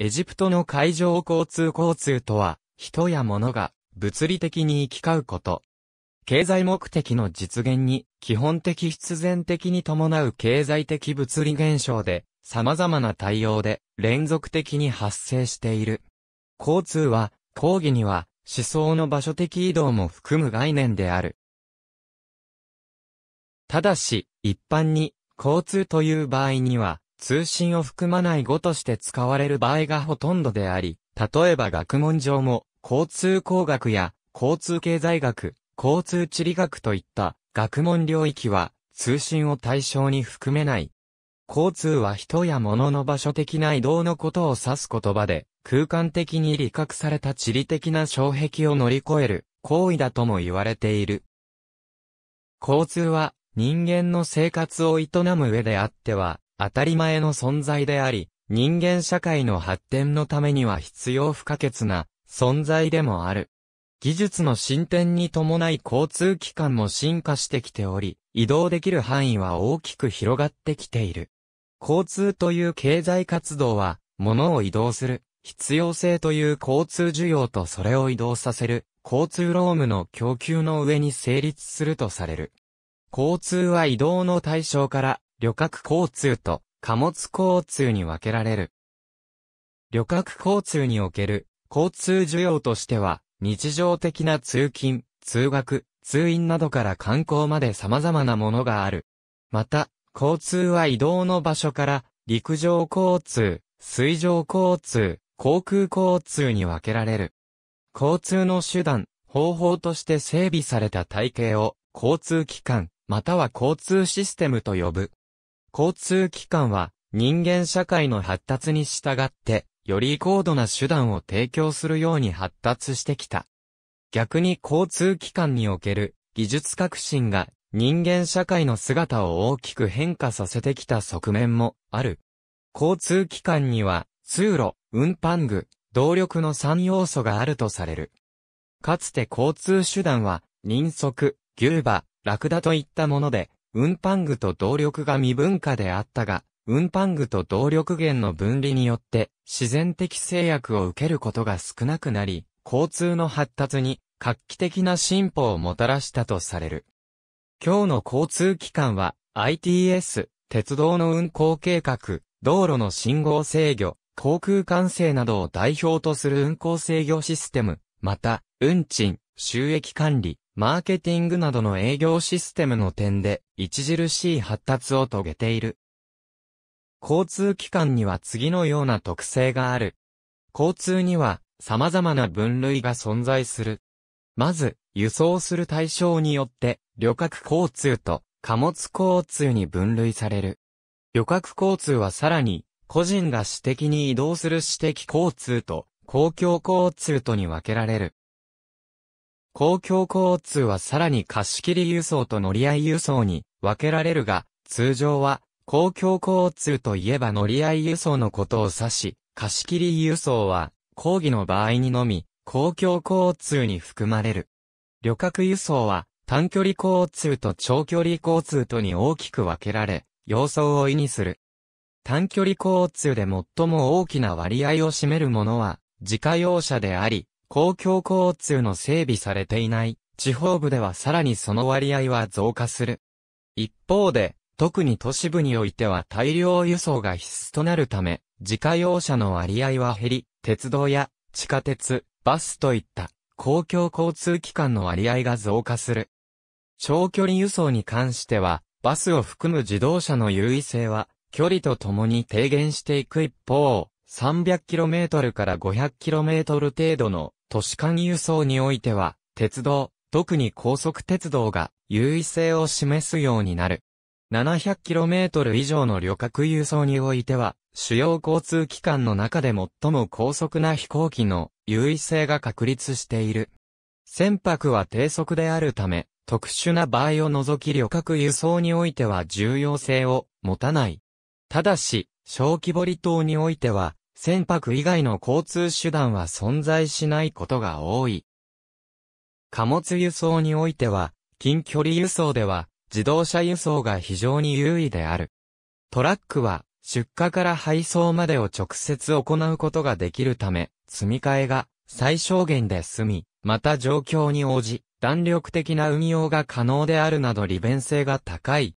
エジプトの海上交通交通とは、人や物が物理的に行き交うこと。経済目的の実現に、基本的必然的に伴う経済的物理現象で、様々な対応で連続的に発生している。交通は、講義には、思想の場所的移動も含む概念である。ただし、一般に、交通という場合には、通信を含まない語として使われる場合がほとんどであり、例えば学問上も、交通工学や、交通経済学、交通地理学といった学問領域は通信を対象に含めない。交通は人や物の場所的な移動のことを指す言葉で、空間的に理覚された地理的な障壁を乗り越える行為だとも言われている。交通は人間の生活を営む上であっては、当たり前の存在であり、人間社会の発展のためには必要不可欠な存在でもある。技術の進展に伴い交通機関も進化してきており、移動できる範囲は大きく広がってきている。交通という経済活動は、物を移動する、必要性という交通需要とそれを移動させる、交通ロームの供給の上に成立するとされる。交通は移動の対象から旅客交通と貨物交通に分けられる。旅客交通における交通需要としては、日常的な通勤、通学、通院などから観光まで様々なものがある。また、交通は移動の場所から陸上交通、水上交通、航空交通に分けられる。交通の手段、方法として整備された体系を交通機関、または交通システムと呼ぶ。交通機関は人間社会の発達に従って、より高度な手段を提供するように発達してきた。逆に交通機関における技術革新が人間社会の姿を大きく変化させてきた側面もある。交通機関には通路、運搬具、動力の3要素があるとされる。かつて交通手段は、人足、牛馬、ラクダといったもので、運搬具と動力が未分化であったが、運搬具と動力源の分離によって、自然的制約を受けることが少なくなり、交通の発達に画期的な進歩をもたらしたとされる。今日の交通機関は、ITS、鉄道の運行計画、道路の信号制御、航空管制などを代表とする運行制御システム、また、運賃、収益管理、マーケティングなどの営業システムの点で、著しい発達を遂げている。交通機関には次のような特性がある。交通には様々な分類が存在する。まず、輸送する対象によって、旅客交通と貨物交通に分類される。旅客交通はさらに、個人が私的に移動する私的交通と公共交通とに分けられる。公共交通はさらに貸し切り輸送と乗り合い輸送に分けられるが、通常は公共交通といえば乗り合い輸送のことを指し、貸し切り輸送は講義の場合にのみ公共交通に含まれる。旅客輸送は短距離交通と長距離交通とに大きく分けられ、様相を意味する。短距離交通で最も大きな割合を占めるものは自家用車であり、公共交通の整備されていない地方部ではさらにその割合は増加する。一方で、特に都市部においては大量輸送が必須となるため、自家用車の割合は減り、鉄道や地下鉄、バスといった公共交通機関の割合が増加する。長距離輸送に関しては、バスを含む自動車の優位性は、距離とともに低減していく一方、300km から 500km 程度の都市間輸送においては、鉄道、特に高速鉄道が優位性を示すようになる。700km 以上の旅客輸送においては、主要交通機関の中で最も高速な飛行機の優位性が確立している。船舶は低速であるため、特殊な場合を除き旅客輸送においては重要性を持たない。ただし、小規模離島においては、船舶以外の交通手段は存在しないことが多い。貨物輸送においては、近距離輸送では、自動車輸送が非常に優位である。トラックは、出荷から配送までを直接行うことができるため、積み替えが最小限で済み、また状況に応じ、弾力的な運用が可能であるなど利便性が高い。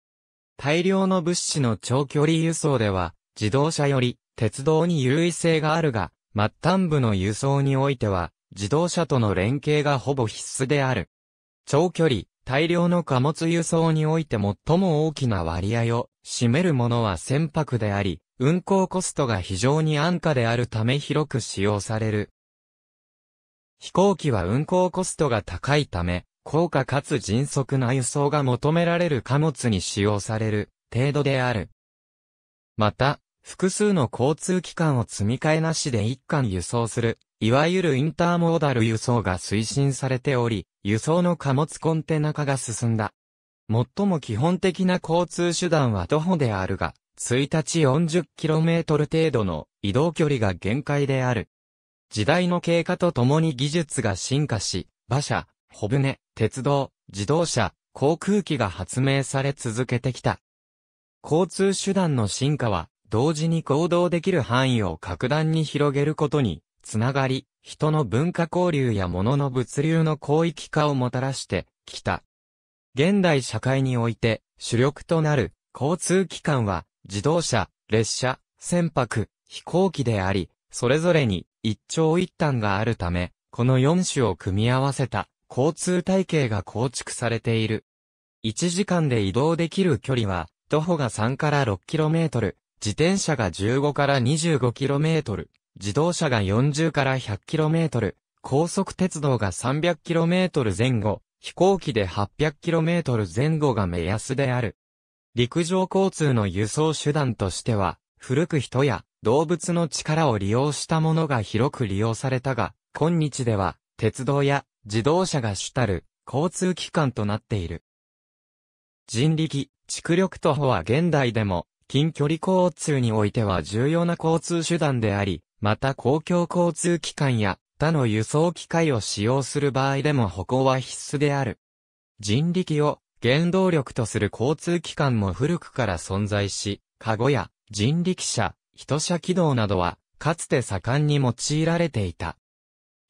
大量の物資の長距離輸送では、自動車より鉄道に優位性があるが、末端部の輸送においては、自動車との連携がほぼ必須である。長距離、大量の貨物輸送において最も大きな割合を占めるものは船舶であり、運行コストが非常に安価であるため広く使用される。飛行機は運行コストが高いため、高価かつ迅速な輸送が求められる貨物に使用される程度である。また、複数の交通機関を積み替えなしで一貫輸送する、いわゆるインターモーダル輸送が推進されており、輸送の貨物コンテナ化が進んだ。最も基本的な交通手段は徒歩であるが、1日 40km 程度の移動距離が限界である。時代の経過とともに技術が進化し、馬車、小舟、鉄道、自動車、航空機が発明され続けてきた。交通手段の進化は、同時に行動できる範囲を格段に広げることに、つながり、人の文化交流や物の物流の広域化をもたらしてきた。現代社会において主力となる交通機関は自動車、列車、船舶、飛行機であり、それぞれに一長一短があるため、この四種を組み合わせた交通体系が構築されている。1時間で移動できる距離は、徒歩が3から6トル、自転車が15から 25km、自動車が40から 100km、高速鉄道が 300km 前後、飛行機で 800km 前後が目安である。陸上交通の輸送手段としては、古く人や動物の力を利用したものが広く利用されたが、今日では鉄道や自動車が主たる交通機関となっている。人力、蓄力徒歩は現代でも近距離交通においては重要な交通手段であり、また公共交通機関や他の輸送機械を使用する場合でも歩行は必須である。人力を原動力とする交通機関も古くから存在し、カゴや人力車、人車軌道などは、かつて盛んに用いられていた。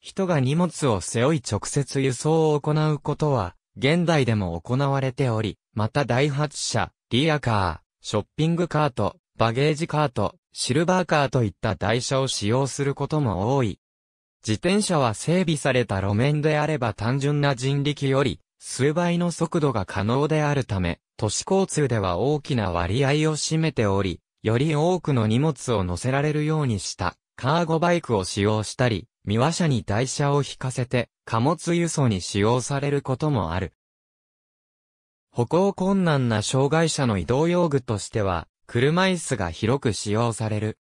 人が荷物を背負い直接輸送を行うことは、現代でも行われており、また第8車、リアカー、ショッピングカート、バゲージカート、シルバーカーといった台車を使用することも多い。自転車は整備された路面であれば単純な人力より数倍の速度が可能であるため、都市交通では大きな割合を占めており、より多くの荷物を乗せられるようにしたカーゴバイクを使用したり、三輪車に台車を引かせて貨物輸送に使用されることもある。歩行困難な障害者の移動用具としては、車椅子が広く使用される。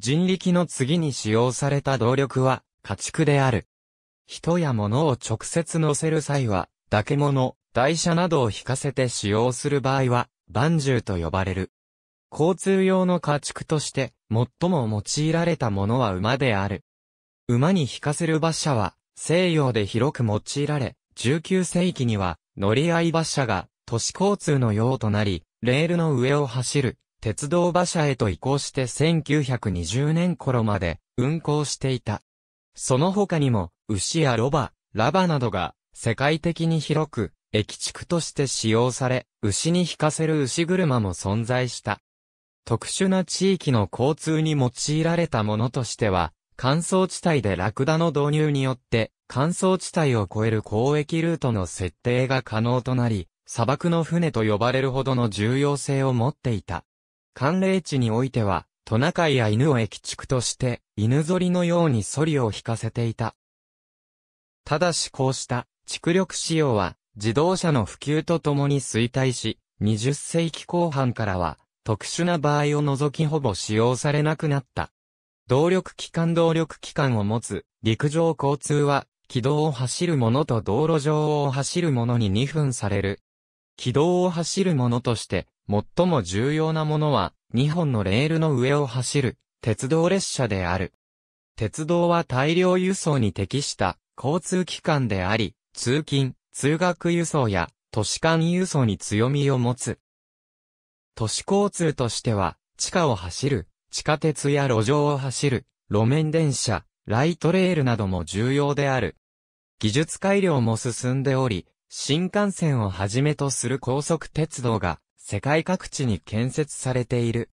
人力の次に使用された動力は、家畜である。人や物を直接乗せる際は、だけ物、台車などを引かせて使用する場合は、万獣と呼ばれる。交通用の家畜として、最も用いられたものは馬である。馬に引かせる馬車は、西洋で広く用いられ、19世紀には、乗り合い馬車が都市交通の用となり、レールの上を走る鉄道馬車へと移行して1920年頃まで運行していた。その他にも、牛やロバ、ラバなどが世界的に広く、駅地区として使用され、牛に引かせる牛車も存在した。特殊な地域の交通に用いられたものとしては、乾燥地帯でラクダの導入によって、乾燥地帯を超える交易ルートの設定が可能となり、砂漠の船と呼ばれるほどの重要性を持っていた。寒冷地においては、トナカイや犬を駅畜として、犬ぞりのようにソリを引かせていた。ただしこうした、蓄力使用は、自動車の普及とともに衰退し、20世紀後半からは、特殊な場合を除きほぼ使用されなくなった。動力機関動力機関を持つ、陸上交通は、軌道を走るものと道路上を走るものに2分される、軌道を走るものとして、最も重要なものは、2本のレールの上を走る、鉄道列車である。鉄道は大量輸送に適した交通機関であり、通勤、通学輸送や都市間輸送に強みを持つ。都市交通としては、地下を走る、地下鉄や路上を走る、路面電車、ライトレールなども重要である。技術改良も進んでおり、新幹線をはじめとする高速鉄道が世界各地に建設されている。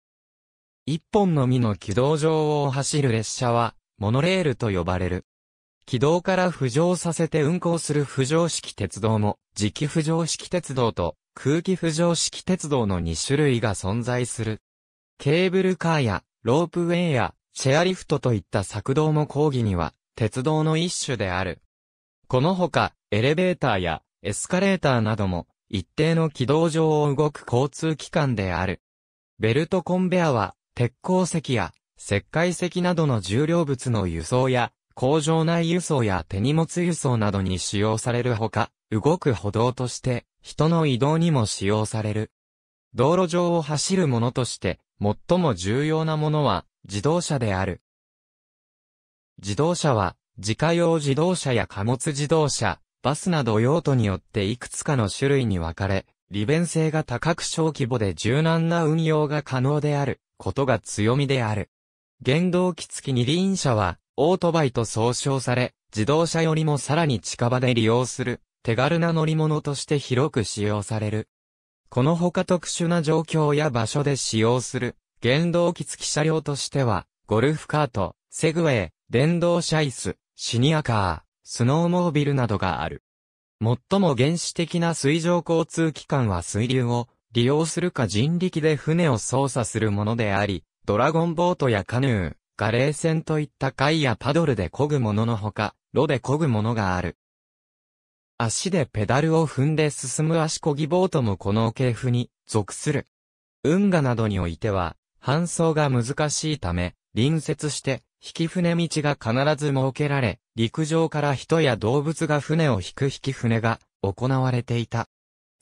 一本のみの軌道上を走る列車はモノレールと呼ばれる。軌道から浮上させて運行する浮上式鉄道も磁気浮上式鉄道と空気浮上式鉄道の2種類が存在する。ケーブルカーやロープウェイやシェアリフトといった作動も講義には鉄道の一種である。このほかエレベーターやエスカレーターなども、一定の軌道上を動く交通機関である。ベルトコンベアは、鉄鉱石や、石灰石などの重量物の輸送や、工場内輸送や手荷物輸送などに使用されるほか、動く歩道として、人の移動にも使用される。道路上を走るものとして、最も重要なものは、自動車である。自動車は、自家用自動車や貨物自動車、バスなど用途によっていくつかの種類に分かれ、利便性が高く小規模で柔軟な運用が可能であることが強みである。原動機付き二輪車は、オートバイと総称され、自動車よりもさらに近場で利用する、手軽な乗り物として広く使用される。この他特殊な状況や場所で使用する、原動機付き車両としては、ゴルフカート、セグウェイ、電動車椅子、シニアカー、スノーモービルなどがある。最も原始的な水上交通機関は水流を利用するか人力で船を操作するものであり、ドラゴンボートやカヌー、ガレー船といった貝やパドルで漕ぐもののほか、炉で漕ぐものがある。足でペダルを踏んで進む足漕ぎボートもこの系譜に属する。運河などにおいては、搬送が難しいため、隣接して引き船道が必ず設けられ、陸上から人や動物が船を引く引き船が行われていた。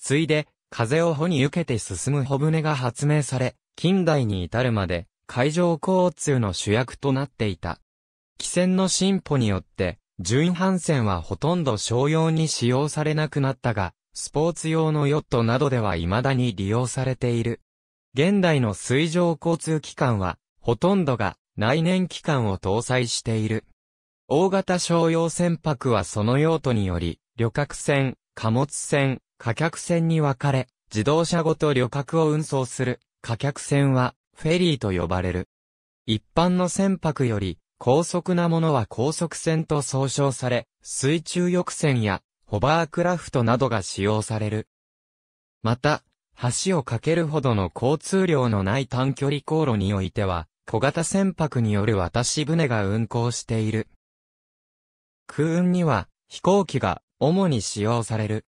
ついで、風を帆に受けて進む帆船が発明され、近代に至るまで海上交通の主役となっていた。汽船の進歩によって、巡帆船はほとんど商用に使用されなくなったが、スポーツ用のヨットなどでは未だに利用されている。現代の水上交通機関は、ほとんどが内燃機関を搭載している。大型商用船舶はその用途により、旅客船、貨物船、貨客船に分かれ、自動車ごと旅客を運送する貨客船はフェリーと呼ばれる。一般の船舶より高速なものは高速船と総称され、水中翼船やホバークラフトなどが使用される。また、橋を架けるほどの交通量のない短距離航路においては、小型船舶による渡し船が運航している。空運には飛行機が主に使用される。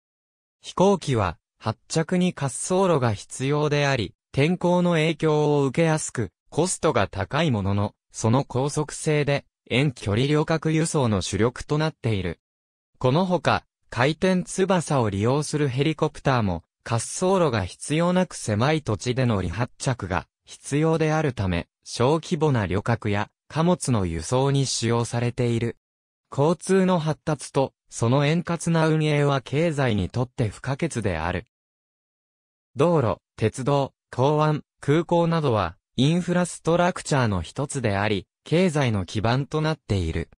飛行機は発着に滑走路が必要であり、天候の影響を受けやすく、コストが高いものの、その高速性で遠距離旅客輸送の主力となっている。このほか、回転翼を利用するヘリコプターも、滑走路が必要なく狭い土地での離発着が必要であるため、小規模な旅客や貨物の輸送に使用されている。交通の発達とその円滑な運営は経済にとって不可欠である。道路、鉄道、港湾、空港などはインフラストラクチャーの一つであり、経済の基盤となっている。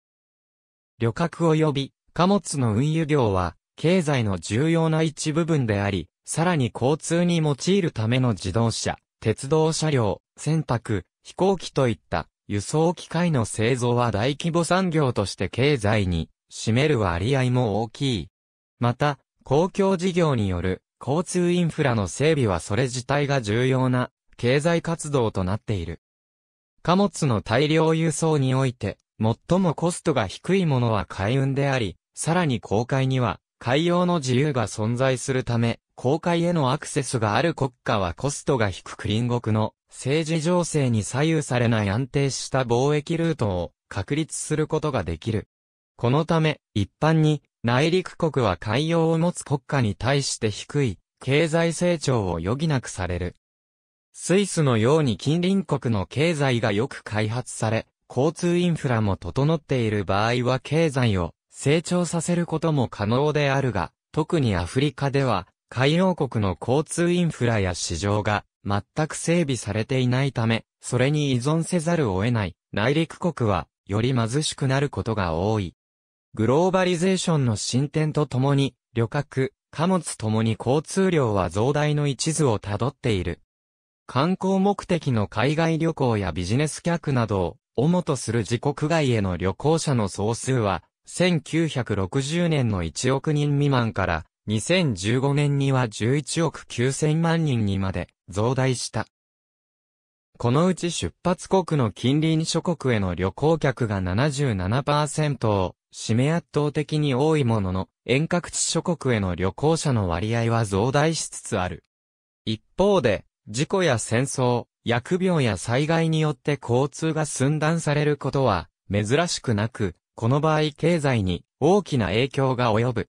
旅客及び貨物の運輸業は経済の重要な一部分であり、さらに交通に用いるための自動車、鉄道車両、船舶、飛行機といった輸送機械の製造は大規模産業として経済に占める割合も大きい。また、公共事業による交通インフラの整備はそれ自体が重要な経済活動となっている。貨物の大量輸送において、最もコストが低いものは海運であり、さらに航海には海洋の自由が存在するため、航海へのアクセスがある国家はコストが低く隣国の政治情勢に左右されない安定した貿易ルートを確立することができる。このため、一般に、内陸国は海洋を持つ国家に対して低い、経済成長を余儀なくされる。スイスのように近隣国の経済がよく開発され、交通インフラも整っている場合は経済を成長させることも可能であるが、特にアフリカでは、海洋国の交通インフラや市場が全く整備されていないため、それに依存せざるを得ない内陸国は、より貧しくなることが多い。グローバリゼーションの進展とともに、旅客、貨物ともに交通量は増大の一途をたどっている。観光目的の海外旅行やビジネス客などを主とする自国外への旅行者の総数は、1960年の1億人未満から、2015年には11億9000万人にまで増大した。このうち出発国の近隣諸国への旅行客が77%を占め圧倒的に多いものの、遠隔地諸国への旅行者の割合は増大しつつある。一方で、事故や戦争、疫病や災害によって交通が寸断されることは珍しくなく、この場合経済に大きな影響が及ぶ。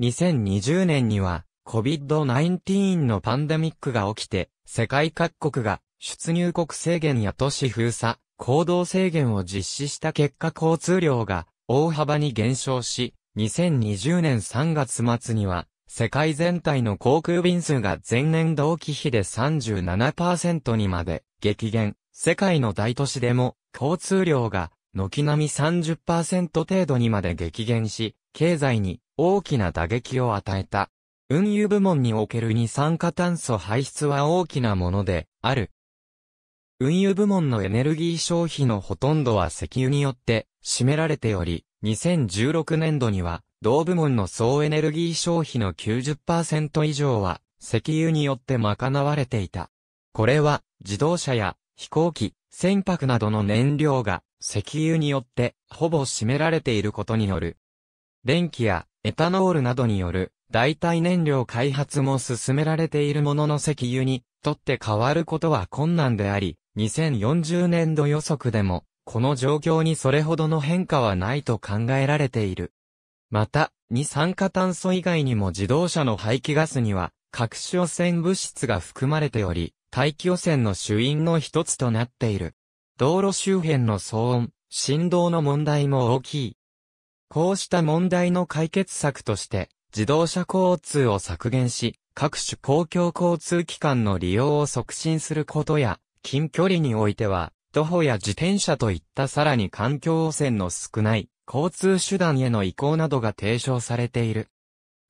2020年には COVID-19 のパンデミックが起きて、世界各国が出入国制限や都市封鎖、行動制限を実施した結果交通量が大幅に減少し、2020年3月末には、世界全体の航空便数が前年同期比で37%にまで激減。世界の大都市でも交通量が軒並み30%程度にまで激減し、経済に大きな打撃を与えた。運輸部門における二酸化炭素排出は大きなもので、ある。運輸部門のエネルギー消費のほとんどは石油によって占められており、2016年度には、同部門の総エネルギー消費の90%以上は、石油によって賄われていた。これは、自動車や飛行機、船舶などの燃料が石油によってほぼ占められていることによる。電気やエタノールなどによる代替燃料開発も進められているものの石油にとって変わることは困難であり、2040年度予測でも、この状況にそれほどの変化はないと考えられている。また、二酸化炭素以外にも自動車の排気ガスには、各種汚染物質が含まれており、大気汚染の主因の一つとなっている。道路周辺の騒音、振動の問題も大きい。こうした問題の解決策として、自動車交通を削減し、各種公共交通機関の利用を促進することや、近距離においては、徒歩や自転車といったさらに環境汚染の少ない交通手段への移行などが提唱されている。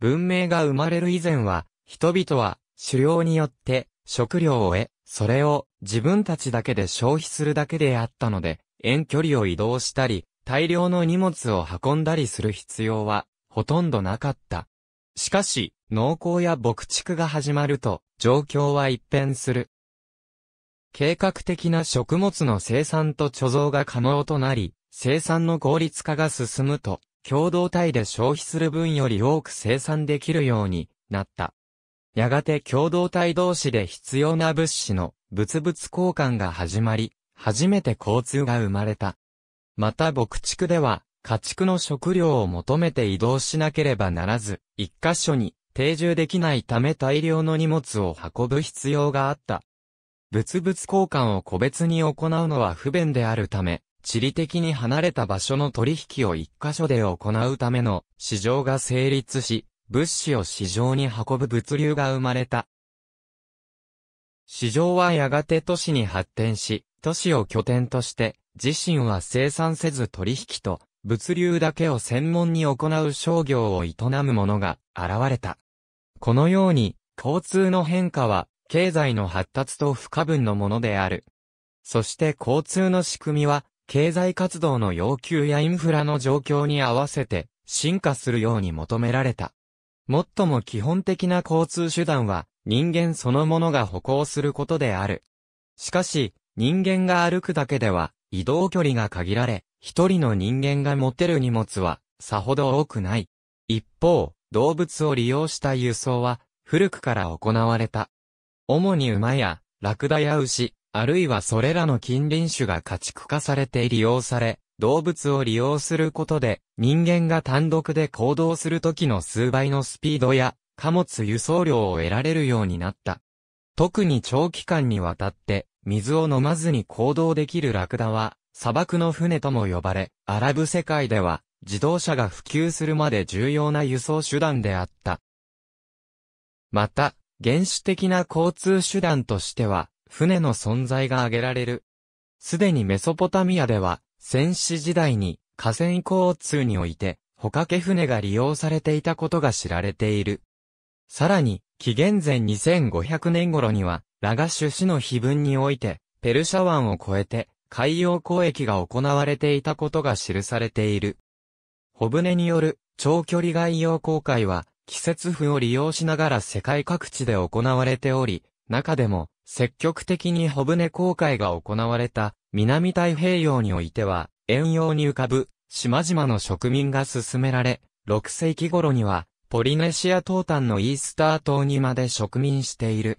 文明が生まれる以前は、人々は狩猟によって食料を得、それを自分たちだけで消費するだけであったので、遠距離を移動したり、大量の荷物を運んだりする必要はほとんどなかった。しかし、農耕や牧畜が始まると、状況は一変する。計画的な食物の生産と貯蔵が可能となり、生産の効率化が進むと、共同体で消費する分より多く生産できるようになった。やがて共同体同士で必要な物資の物々交換が始まり、初めて交通が生まれた。また牧畜では、家畜の食料を求めて移動しなければならず、一箇所に定住できないため大量の荷物を運ぶ必要があった。物々交換を個別に行うのは不便であるため、地理的に離れた場所の取引を一箇所で行うための市場が成立し、物資を市場に運ぶ物流が生まれた。市場はやがて都市に発展し、都市を拠点として、自身は生産せず取引と物流だけを専門に行う商業を営む者が現れた。このように、交通の変化は、経済の発達と不可分のものである。そして交通の仕組みは、経済活動の要求やインフラの状況に合わせて、進化するように求められた。最も基本的な交通手段は、人間そのものが歩行することである。しかし、人間が歩くだけでは、移動距離が限られ、一人の人間が持てる荷物は、さほど多くない。一方、動物を利用した輸送は、古くから行われた。主に馬や、ラクダや牛、あるいはそれらの近隣種が家畜化されて利用され、動物を利用することで、人間が単独で行動するときの数倍のスピードや、貨物輸送量を得られるようになった。特に長期間にわたって、水を飲まずに行動できるラクダは、砂漠の船とも呼ばれ、アラブ世界では自動車が普及するまで重要な輸送手段であった。また、原始的な交通手段としては、船の存在が挙げられる。すでにメソポタミアでは、戦死時代に河川交通において、帆掛け船が利用されていたことが知られている。さらに、紀元前2500年頃には、ラガシュ市の碑文において、ペルシャ湾を越えて、海洋交易が行われていたことが記されている。小舟による長距離外洋航海は季節風を利用しながら世界各地で行われており、中でも積極的に小舟航海が行われた南太平洋においては、遠洋に浮かぶ島々の植民が進められ、6世紀頃にはポリネシア東端のイースター島にまで植民している。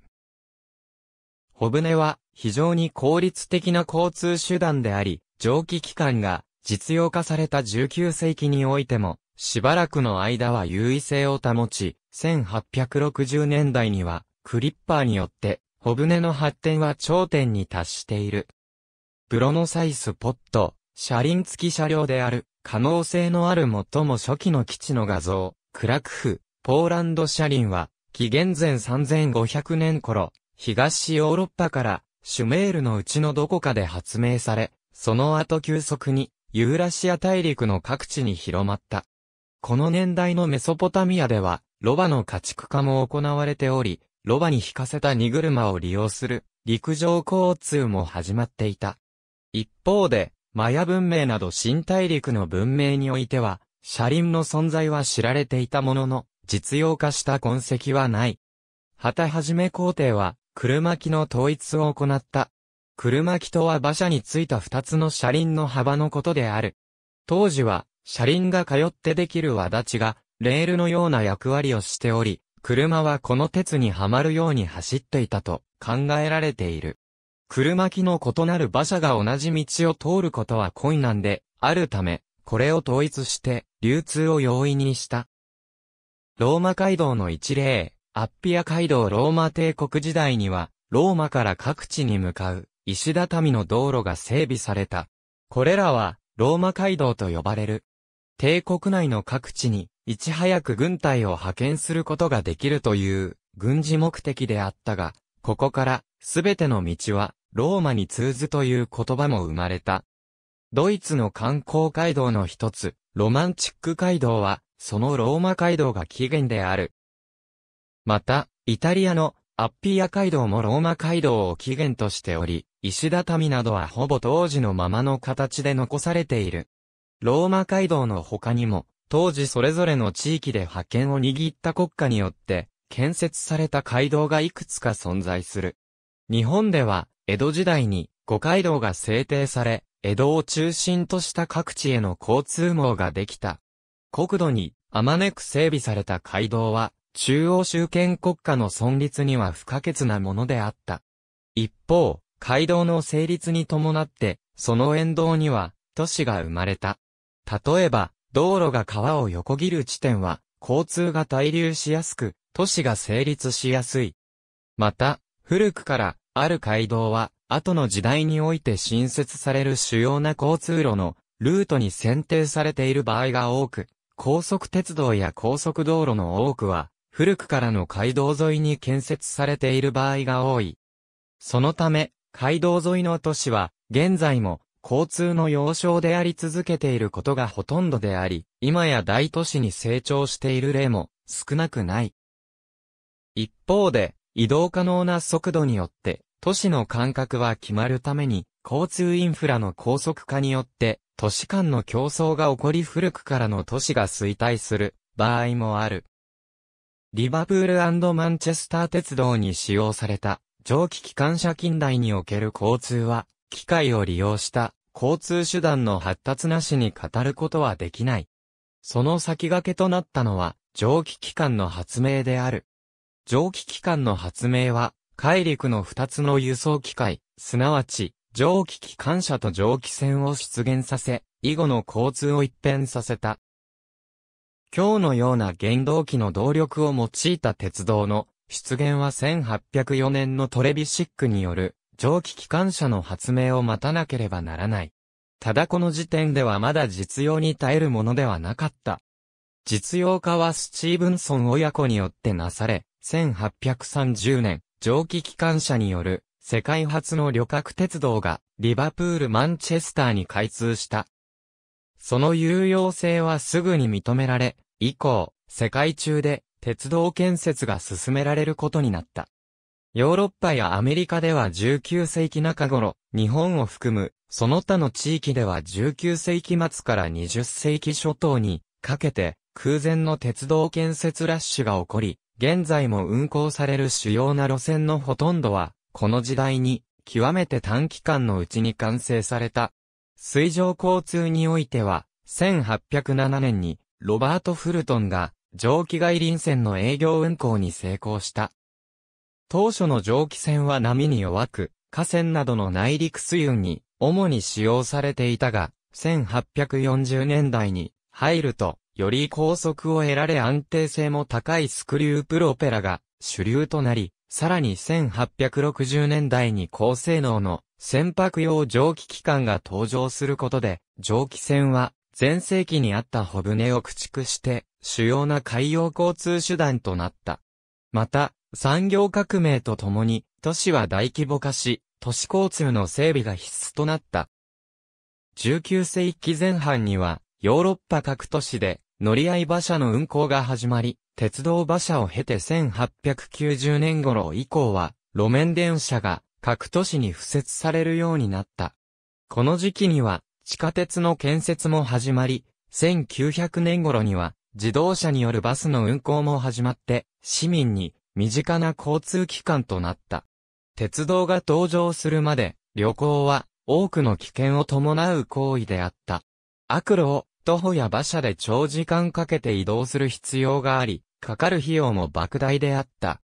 小舟は非常に効率的な交通手段であり、蒸気機関が実用化された19世紀においても、しばらくの間は優位性を保ち、1860年代にはクリッパーによって小舟の発展は頂点に達している。ブロノサイスポット、車輪付き車両である、可能性のある最も初期の基地の画像、クラクフ、ポーランド車輪は、紀元前3500年頃、東ヨーロッパからシュメールのうちのどこかで発明され、その後急速にユーラシア大陸の各地に広まった。この年代のメソポタミアでは、ロバの家畜化も行われており、ロバに引かせた荷車を利用する陸上交通も始まっていた。一方で、マヤ文明など新大陸の文明においては、車輪の存在は知られていたものの、実用化した痕跡はない。旗始はじめ皇帝は、車木の統一を行った。車木とは馬車についた二つの車輪の幅のことである。当時は、車輪が通ってできる輪立ちが、レールのような役割をしており、車はこの鉄にはまるように走っていたと考えられている。車木の異なる馬車が同じ道を通ることは困難であるため、これを統一して流通を容易にした。ローマ街道の一例、アッピア街道ローマ帝国時代には、ローマから各地に向かう、石畳の道路が整備された。これらは、ローマ街道と呼ばれる。帝国内の各地に、いち早く軍隊を派遣することができるという、軍事目的であったが、ここから、すべての道は、ローマに通ずという言葉も生まれた。ドイツの観光街道の一つ、ロマンチック街道は、そのローマ街道が起源である。また、イタリアのアッピア街道もローマ街道を起源としており、石畳などはほぼ当時のままの形で残されている。ローマ街道の他にも、当時それぞれの地域で覇権を握った国家によって、建設された街道がいくつか存在する。日本では、江戸時代に五街道が制定され、江戸を中心とした各地への交通網ができた。国土に、あまねく整備された街道は、中央集権国家の存立には不可欠なものであった。一方、街道の成立に伴って、その沿道には、都市が生まれた。例えば、道路が川を横切る地点は、交通が滞留しやすく、都市が成立しやすい。また、古くから、ある街道は、後の時代において新設される主要な交通路の、ルートに選定されている場合が多く、高速鉄道や高速道路の多くは、古くからの街道沿いに建設されている場合が多い。そのため、街道沿いの都市は、現在も、交通の要衝であり続けていることがほとんどであり、今や大都市に成長している例も少なくない。一方で、移動可能な速度によって、都市の間隔は決まるために、交通インフラの高速化によって、都市間の競争が起こり古くからの都市が衰退する場合もある。リバプールマンチェスター鉄道に使用された蒸気機関車近代における交通は、機械を利用した交通手段の発達なしに語ることはできない。その先駆けとなったのは、蒸気機関の発明である。蒸気機関の発明は、海陸の二つの輸送機械、すなわち、蒸気機関車と蒸気船を出現させ、以後の交通を一変させた。今日のような原動機の動力を用いた鉄道の出現は1804年のトレビシックによる蒸気機関車の発明を待たなければならない。ただこの時点ではまだ実用に耐えるものではなかった。実用化はスチーブンソン親子によってなされ、1830年、蒸気機関車による世界初の旅客鉄道がリバプール・マンチェスターに開通した。その有用性はすぐに認められ、以降、世界中で鉄道建設が進められることになった。ヨーロッパやアメリカでは19世紀中頃、日本を含む、その他の地域では19世紀末から20世紀初頭にかけて空前の鉄道建設ラッシュが起こり、現在も運行される主要な路線のほとんどは、この時代に、極めて短期間のうちに完成された水上交通においては、1807年に、ロバート・フルトンが、蒸気外輪船の営業運行に成功した。当初の蒸気船は波に弱く、河川などの内陸水運に、主に使用されていたが、1840年代に入ると、より高速を得られ安定性も高いスクリュープロペラが主流となり、さらに1860年代に高性能の船舶用蒸気機関が登場することで、蒸気船は前世紀にあった小船を駆逐して主要な海洋交通手段となった。また、産業革命とともに都市は大規模化し、都市交通の整備が必須となった。19世紀前半にはヨーロッパ各都市で乗り合い馬車の運行が始まり、鉄道馬車を経て1890年頃以降は、路面電車が各都市に付設されるようになった。この時期には、地下鉄の建設も始まり、1900年頃には、自動車によるバスの運行も始まって、市民に身近な交通機関となった。鉄道が登場するまで、旅行は多くの危険を伴う行為であった。悪路を徒歩や馬車で長時間かけて移動する必要があり、かかる費用も莫大であった。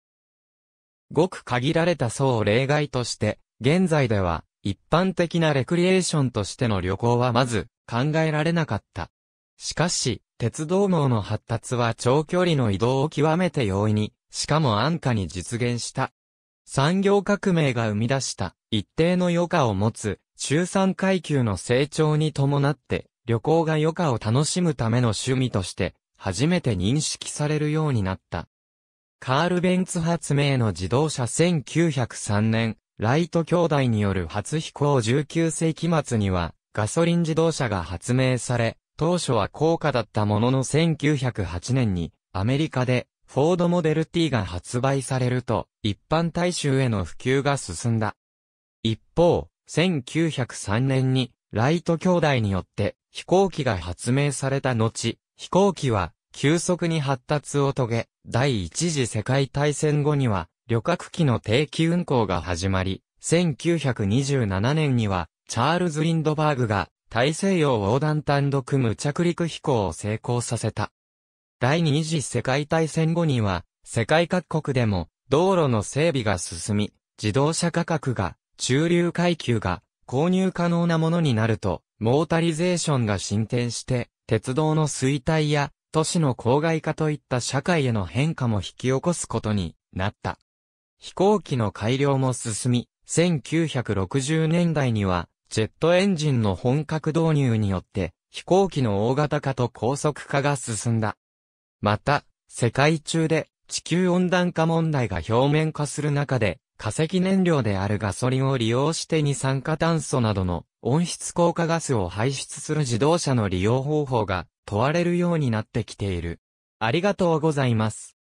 ごく限られた層を例外として、現在では一般的なレクリエーションとしての旅行はまず考えられなかった。しかし、鉄道網の発達は長距離の移動を極めて容易に、しかも安価に実現した。産業革命が生み出した一定の余暇を持つ中産階級の成長に伴って旅行が余暇を楽しむための趣味として初めて認識されるようになった。カール・ベンツ発明の自動車1903年、ライト兄弟による初飛行19世紀末には、ガソリン自動車が発明され、当初は高価だったものの1908年に、アメリカで、フォードモデル T が発売されると、一般大衆への普及が進んだ。一方、1903年に、ライト兄弟によって、飛行機が発明された後、飛行機は急速に発達を遂げ、第一次世界大戦後には旅客機の定期運行が始まり、1927年にはチャールズ・リンドバーグが大西洋横断単独無着陸飛行を成功させた。第二次世界大戦後には世界各国でも道路の整備が進み、自動車価格が中流階級が購入可能なものになると、モータリゼーションが進展して、鉄道の衰退や都市の郊外化といった社会への変化も引き起こすことになった。飛行機の改良も進み、1960年代には、ジェットエンジンの本格導入によって、飛行機の大型化と高速化が進んだ。また、世界中で地球温暖化問題が表面化する中で、化石燃料であるガソリンを利用して二酸化炭素などの温室効果ガスを排出する自動車の利用方法が問われるようになってきている。ありがとうございます。